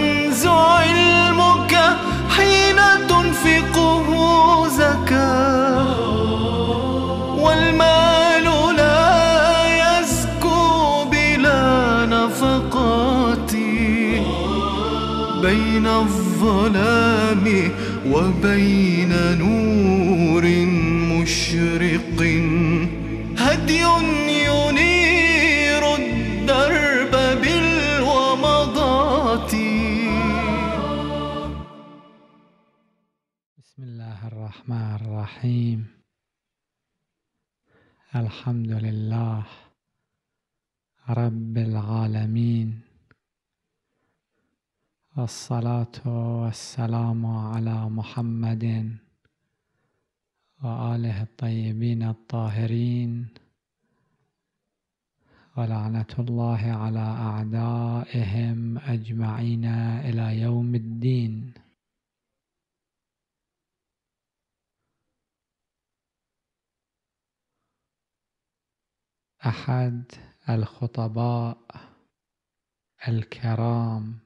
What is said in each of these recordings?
كنز علمك حين تنفقه زكاة والمال لا يزكو بلا نفقات بين الظلام وبين نور الرحيم الحمد لله رب العالمين الصلاة والسلام على محمد وآله الطيبين الطاهرين ولعنة الله على أعدائهم أجمعين إلى يوم الدين احد الخطباء الكرام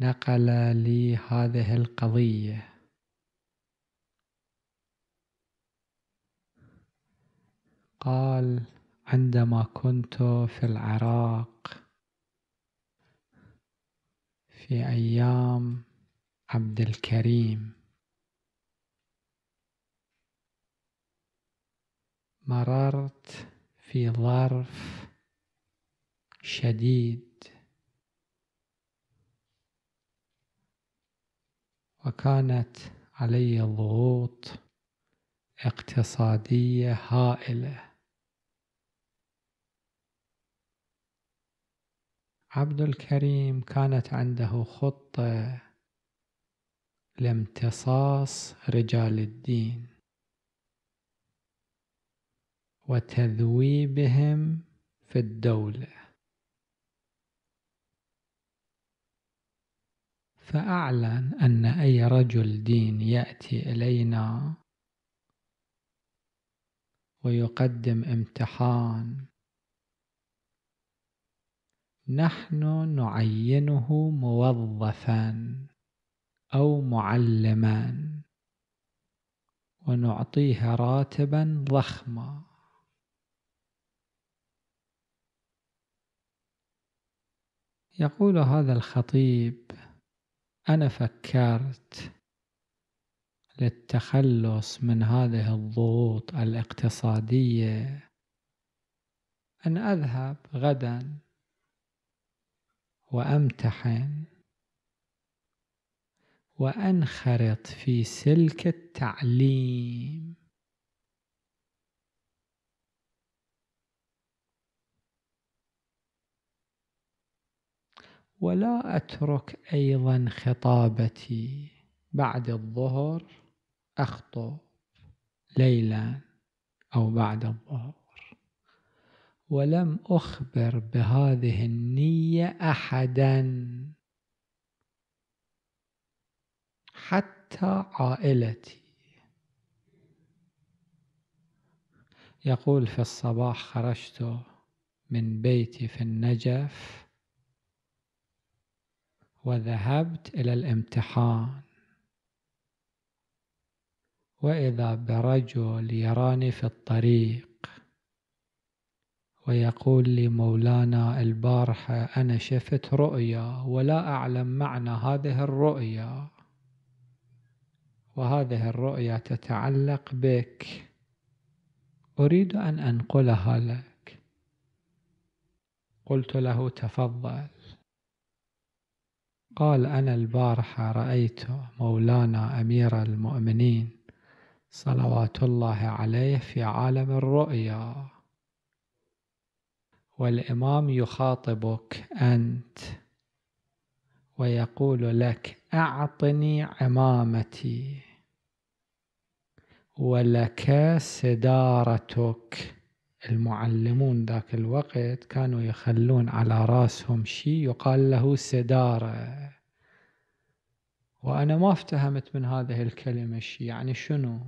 نقل لي هذه القضيه قال عندما كنت في العراق في ايام عبد الكريم مررت في ظرف شديد وكانت علي ضغوط اقتصادية هائلة عبد الكريم كانت عنده خطة لامتصاص رجال الدين وتذويبهم في الدولة فأعلن أن أي رجل دين يأتي إلينا ويقدم امتحان نحن نعينه موظفا أو معلما ونعطيه راتبا ضخما يقول هذا الخطيب أنا فكرت للتخلص من هذه الضغوط الاقتصادية أن أذهب غدا وأمتحن وأنخرط في سلك التعليم ولا أترك أيضا خطابتي بعد الظهر أخطب ليلا أو بعد الظهر ولم أخبر بهذه النية أحدا حتى عائلتي يقول في الصباح خرجت من بيتي في النجف وذهبت إلى الامتحان وإذا برجل يراني في الطريق ويقول لي مولانا البارحة أنا شفت رؤيا ولا أعلم معنى هذه الرؤيا وهذه الرؤيا تتعلق بك أريد أن أنقلها لك قلت له تفضل قال أنا البارحة رأيت مولانا أمير المؤمنين صلوات الله عليه في عالم الرؤيا والإمام يخاطبك أنت ويقول لك أعطني عمامتي ولك سدارتك المعلمون ذاك الوقت كانوا يخلون على راسهم شيء يقال له سدارة وأنا ما افتهمت من هذه الكلمة شيء يعني شنو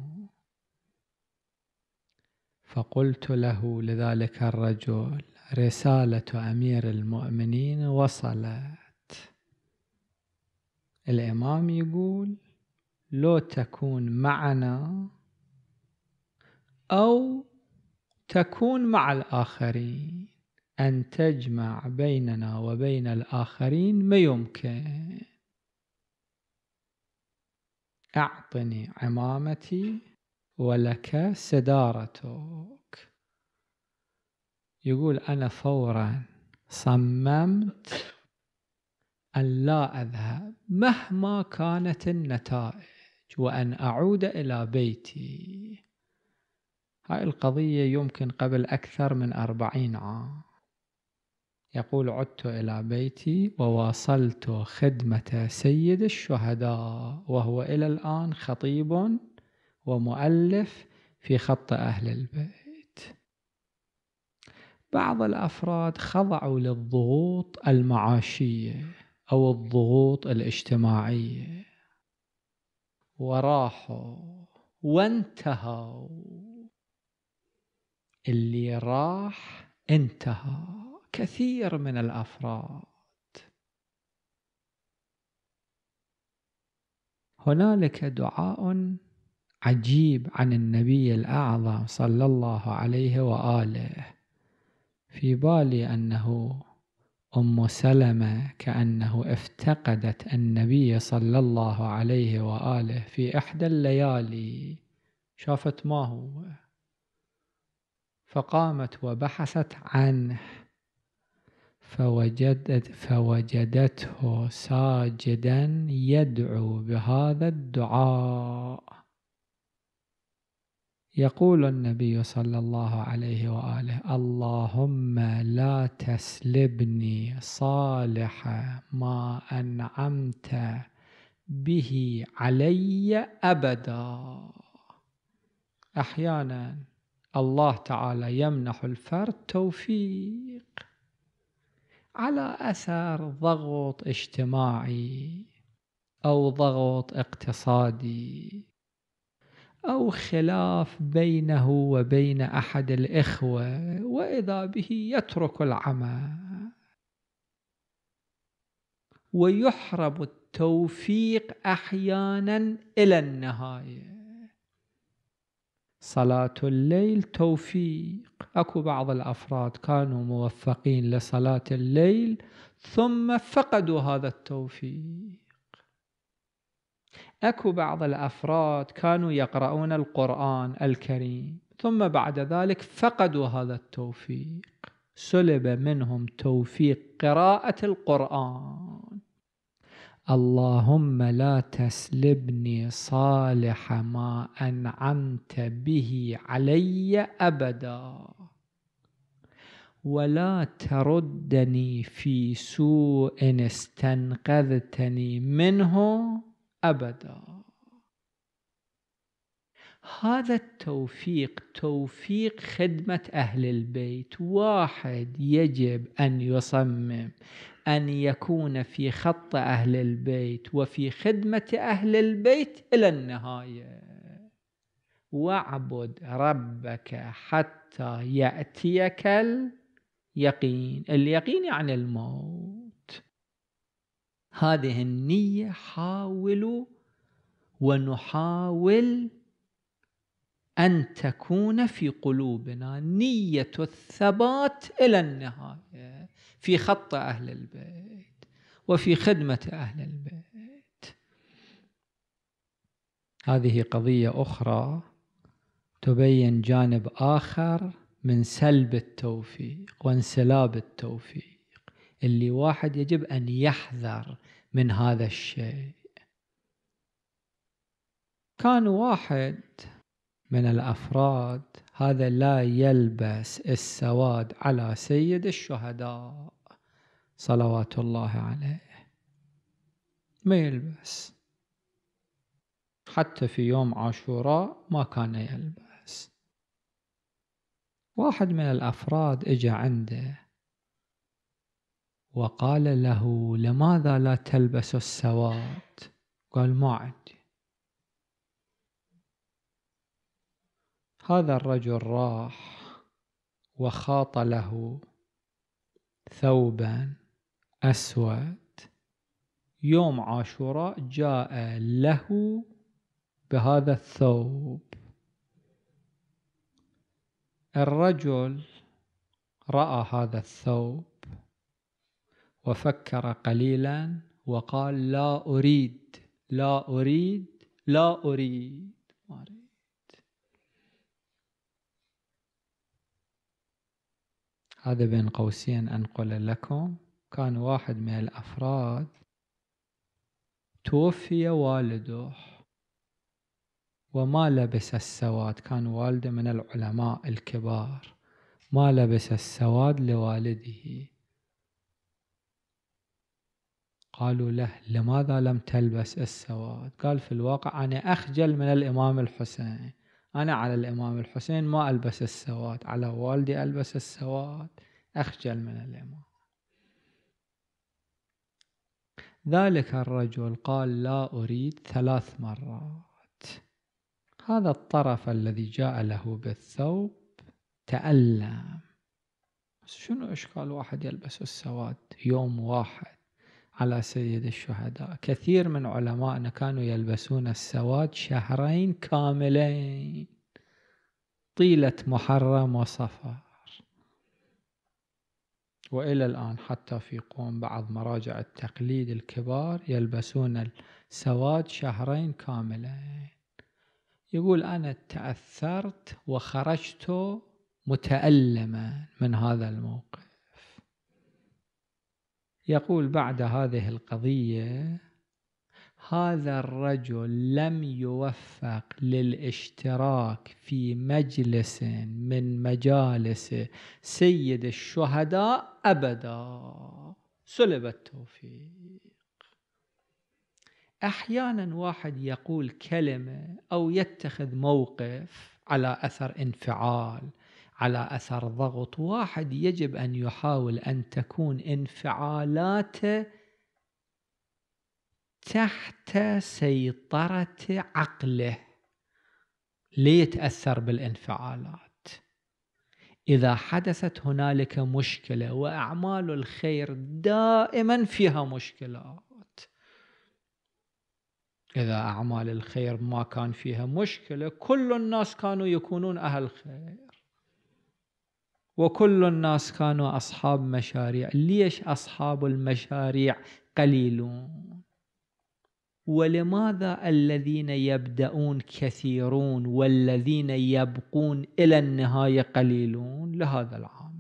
فقلت له لذلك الرجل رسالة أمير المؤمنين وصلت الإمام يقول لو تكون معنا أو تكون مع الآخرين أن تجمع بيننا وبين الآخرين ما يمكن أعطني عمامتي ولك سدارتك يقول أنا فورا صممت أن لا أذهب مهما كانت النتائج وأن أعود إلى بيتي هاي القضية يمكن قبل أكثر من أربعين عام يقول عدت إلى بيتي وواصلت خدمة سيد الشهداء وهو إلى الآن خطيب ومؤلف في خط أهل البيت بعض الأفراد خضعوا للضغوط المعاشية أو الضغوط الاجتماعية وراحوا وانتهوا اللي راح انتهى كثير من الافراد هنالك دعاء عجيب عن النبي الاعظم صلى الله عليه واله في بالي انه ام سلمه كانه افتقدت النبي صلى الله عليه واله في احدى الليالي شافت ما هو فقامت وبحثت عنه فوجدت فوجدته ساجدا يدعو بهذا الدعاء يقول النبي صلى الله عليه واله اللهم لا تسلبني صالح ما انعمت به علي ابدا احيانا الله تعالى يمنح الفرد توفيق على أثر ضغط اجتماعي أو ضغط اقتصادي أو خلاف بينه وبين أحد الإخوة وإذا به يترك العمل ويحرم التوفيق أحيانا إلى النهاية صلاة الليل توفيق اكو بعض الافراد كانوا موفقين لصلاة الليل ثم فقدوا هذا التوفيق اكو بعض الافراد كانوا يقرؤون القرآن الكريم ثم بعد ذلك فقدوا هذا التوفيق سلب منهم توفيق قراءة القرآن اللهم لا تسلبني صالح ما أنعمت به علي أبدا ولا تردني في سوء استنقذتني منه أبدا هذا التوفيق توفيق خدمة أهل البيت واحد يجب أن يصمم أن يكون في خط أهل البيت وفي خدمة أهل البيت إلى النهاية واعبد ربك حتى يأتيك اليقين اليقين يعني الموت هذه النية حاولوا ونحاول أن تكون في قلوبنا نية الثبات إلى النهاية في خط أهل البيت وفي خدمة أهل البيت هذه قضية أخرى تبين جانب آخر من سلب التوفيق وانسلاب التوفيق اللي واحد يجب أن يحذر من هذا الشيء كان واحد من الأفراد هذا لا يلبس السواد على سيد الشهداء صلوات الله عليه ما يلبس حتى في يوم عاشوراء ما كان يلبس واحد من الأفراد إجا عنده وقال له لماذا لا تلبس السواد قال ما عندي هذا الرجل راح وخاط له ثوبا أسود يوم عاشوراء جاء له بهذا الثوب الرجل رأى هذا الثوب وفكر قليلا وقال لا أريد لا أريد لا أريد, لا أريد هذا بين قوسين أنقل لكم كان واحد من الأفراد توفي والده وما لبس السواد كان والده من العلماء الكبار ما لبس السواد لوالده قالوا له لماذا لم تلبس السواد قال في الواقع أنا أخجل من الإمام الحسين أنا على الإمام الحسين ما ألبس السواد على والدي ألبس السواد أخجل من الإمام ذلك الرجل قال لا أريد ثلاث مرات هذا الطرف الذي جاء له بالثوب تألم شنو إشكال واحد يلبس السواد يوم واحد على سيد الشهداء كثير من علمائنا كانوا يلبسون السواد شهرين كاملين طيلة محرم وصفر وإلى الآن حتى في قوم بعض مراجع التقليد الكبار يلبسون السواد شهرين كاملين يقول أنا تأثرت وخرجت متألما من هذا الموقف يقول بعد هذه القضية هذا الرجل لم يوفق للاشتراك في مجلس من مجالس سيد الشهداء أبدا سلب التوفيق أحيانا واحد يقول كلمة أو يتخذ موقف على أثر انفعال على أثر ضغط واحد يجب أن يحاول أن تكون انفعالاته تحت سيطرة عقله ليتأثر بالانفعالات إذا حدثت هنالك مشكلة وأعمال الخير دائما فيها مشكلات إذا أعمال الخير ما كان فيها مشكلة كل الناس كانوا يكونون أهل خير وكل الناس كانوا أصحاب مشاريع ليش أصحاب المشاريع قليلون ولماذا الذين يبدأون كثيرون والذين يبقون إلى النهاية قليلون لهذا العامل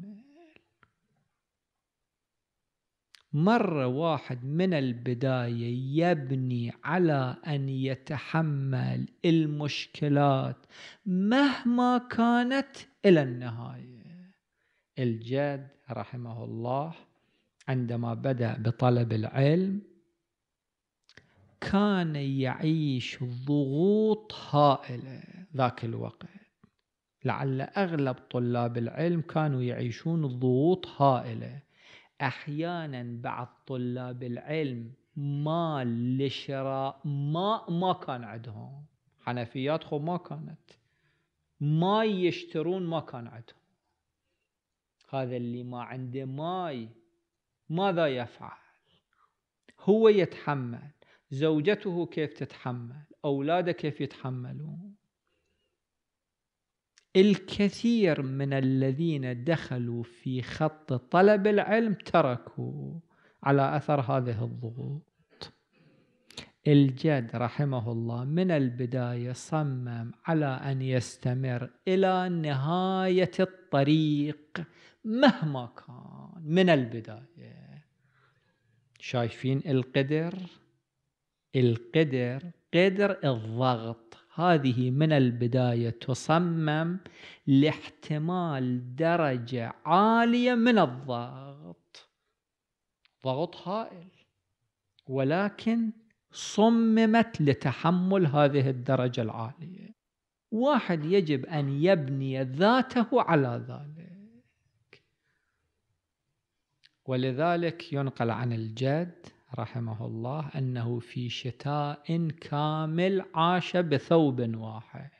مرة واحد من البداية يبني على أن يتحمل المشكلات مهما كانت إلى النهاية الجد رحمه الله عندما بدأ بطلب العلم كان يعيش ضغوط هائلة ذاك الوقت لعل أغلب طلاب العلم كانوا يعيشون ضغوط هائلة أحيانا بعض طلاب العلم ما لشراء ما ما كان عندهم حنفيات خو ما كانت ما يشترون ما كان عندهم هذا اللي ما عنده ماي ماذا يفعل هو يتحمل زوجته كيف تتحمل أولاده كيف يتحملون الكثير من الذين دخلوا في خط طلب العلم تركوا على أثر هذه الضغوط الجد رحمه الله من البداية صمم على أن يستمر إلى نهاية الطريق مهما كان من البداية شايفين القدر القدر قدر الضغط هذه من البداية تصمم لاحتمال درجة عالية من الضغط ضغط هائل ولكن صممت لتحمل هذه الدرجة العالية واحد يجب أن يبني ذاته على ذلك ولذلك ينقل عن الجد رحمه الله أنه في شتاء كامل عاش بثوب واحد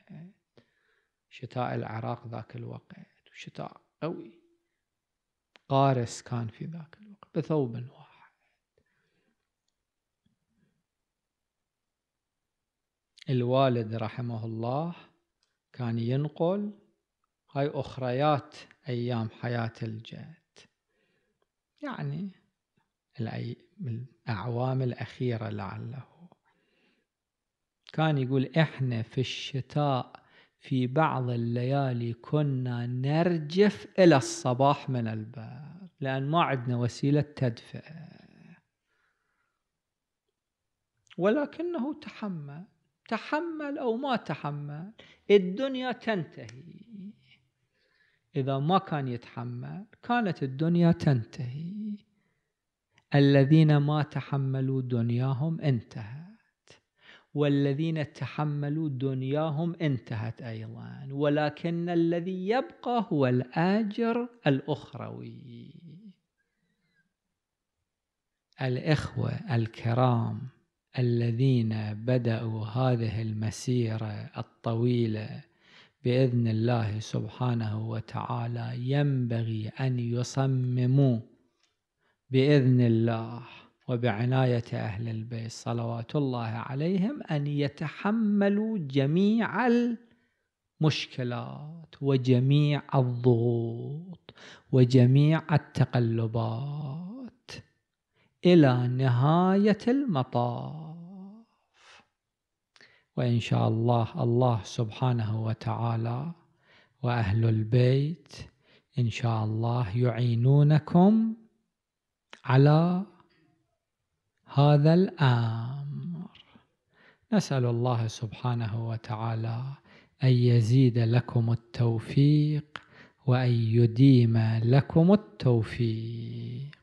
شتاء العراق ذاك الوقت شتاء قوي قارس كان في ذاك الوقت بثوب واحد الوالد رحمه الله كان ينقل هاي أخريات أيام حياة الجد يعني الأعوام الأخيرة لعله كان يقول إحنا في الشتاء في بعض الليالي كنا نرجف إلى الصباح من الباب لأن ما عندنا وسيلة تدفئة ولكنه تحمل تحمل أو ما تحمل الدنيا تنتهي إذا ما كان يتحمل كانت الدنيا تنتهي الذين ما تحملوا دنياهم انتهت والذين تحملوا دنياهم انتهت أيضا ولكن الذي يبقى هو الآجر الأخروي الإخوة الكرام الذين بدأوا هذه المسيرة الطويلة بإذن الله سبحانه وتعالى ينبغي أن يصمموا بإذن الله وبعناية أهل البيت صلوات الله عليهم أن يتحملوا جميع المشكلات وجميع الضغوط وجميع التقلبات إلى نهاية المطاف وإن شاء الله الله سبحانه وتعالى وأهل البيت إن شاء الله يعينونكم على هذا الأمر نسأل الله سبحانه وتعالى أن يزيد لكم التوفيق وأن يديم لكم التوفيق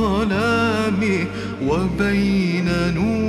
ظلامي وبين نور